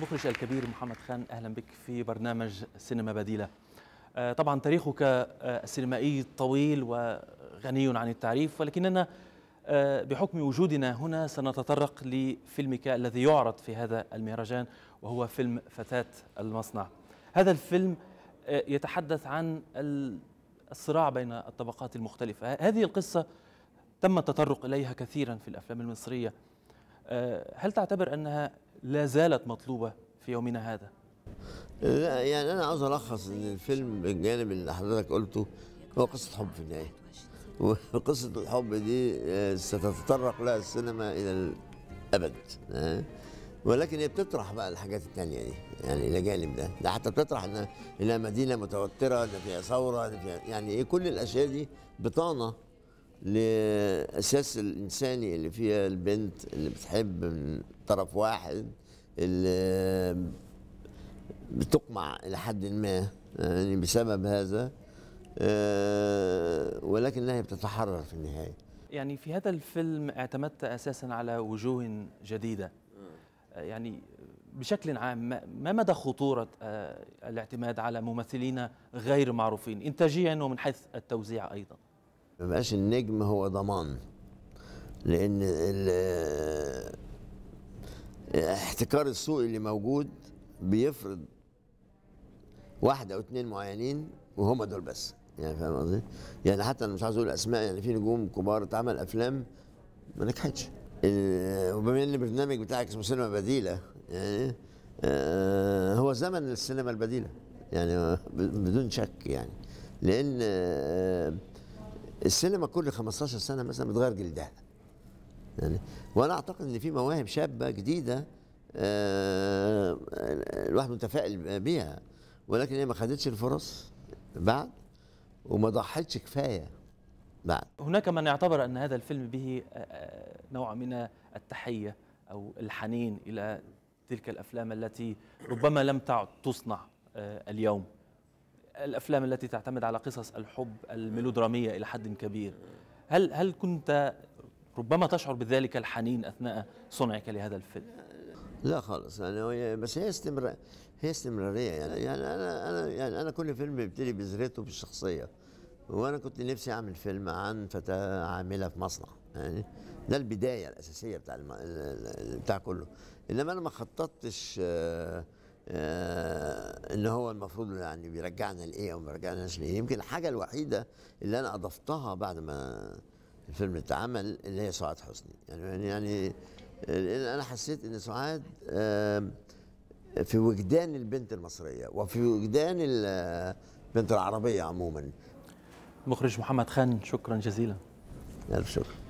المخرج الكبير محمد خان اهلا بك في برنامج سينما بديله آه، طبعا تاريخك آه، السينمائي طويل وغني عن التعريف ولكننا آه، بحكم وجودنا هنا سنتطرق لفيلمك الذي يعرض في هذا المهرجان وهو فيلم فتاة المصنع هذا الفيلم يتحدث عن الصراع بين الطبقات المختلفة هذه القصة تم التطرق إليها كثيرا في الأفلام المصرية هل تعتبر أنها لا زالت مطلوبة في يومنا هذا لا يعني أنا عاوز ألخص إن الفيلم بالجانب اللي حضرتك قلته هو قصة حب في النهاية وقصة الحب دي آه، ستتطرق لها السينما إلى الأبد آه. ولكن هي بتطرح بقى الحاجات التانية دي يعني إلى جانب ده ده حتى بتطرح إنها مدينة متوترة ده فيها ثورة ده فيها يعني إيه كل الأشياء دي بطانة لاساس الانساني اللي فيها البنت اللي بتحب من طرف واحد اللي بتقمع الى حد ما يعني بسبب هذا آه، ولكنها بتتحرر في النهايه يعني في هذا الفيلم اعتمدت اساسا على وجوه جديده آه، يعني بشكل عام ما مدى خطورة آه، الاعتماد على ممثلين غير معروفين إنتاجيا ومن حيث التوزيع أيضا ما بقاش النجم هو ضمان لان احتكار السوق اللي موجود بيفرض واحده او اثنين معينين وهم دول بس يعني فاهم قصدي؟ يعني حتى انا مش عايز اقول اسماء يعني في نجوم كبار اتعمل افلام ما نجحتش وبما ان البرنامج بتاعك اسمه سينما بديله يعني آه، هو زمن السينما البديله يعني بدون شك يعني لان آه السينما كل 15 سنه مثلا بتغير جلدها يعني وانا اعتقد ان في مواهب شابه جديده آه، الواحد متفائل بيها ولكن هي ما خدتش الفرص بعد وما ضحتش كفايه بعد هناك من يعتبر ان هذا الفيلم به آه، آه، نوع من التحيه او الحنين الى تلك الافلام التي ربما لم تعد تصنع اليوم الافلام التي تعتمد على قصص الحب الميلودراميه الى حد كبير هل هل كنت ربما تشعر بذلك الحنين اثناء صنعك لهذا الفيلم لا خالص انا يعني بس هي استمرار هي استمراريه يعني يعني انا انا يعني انا كل فيلم بيبتدي بذرته بالشخصيه وانا كنت نفسي اعمل فيلم عن فتاه عامله في مصنع يعني ده البدايه الاساسيه بتاع الم... بتاع كله انما انا ما خططتش آه آه ان هو المفروض يعني بيرجعنا لايه او ما بيرجعناش لايه يمكن الحاجه الوحيده اللي انا اضفتها بعد ما الفيلم اتعمل اللي هي سعاد حسني يعني يعني انا حسيت ان سعاد آه في وجدان البنت المصريه وفي وجدان البنت العربيه عموما مخرج محمد خان شكرا جزيلا الف شكر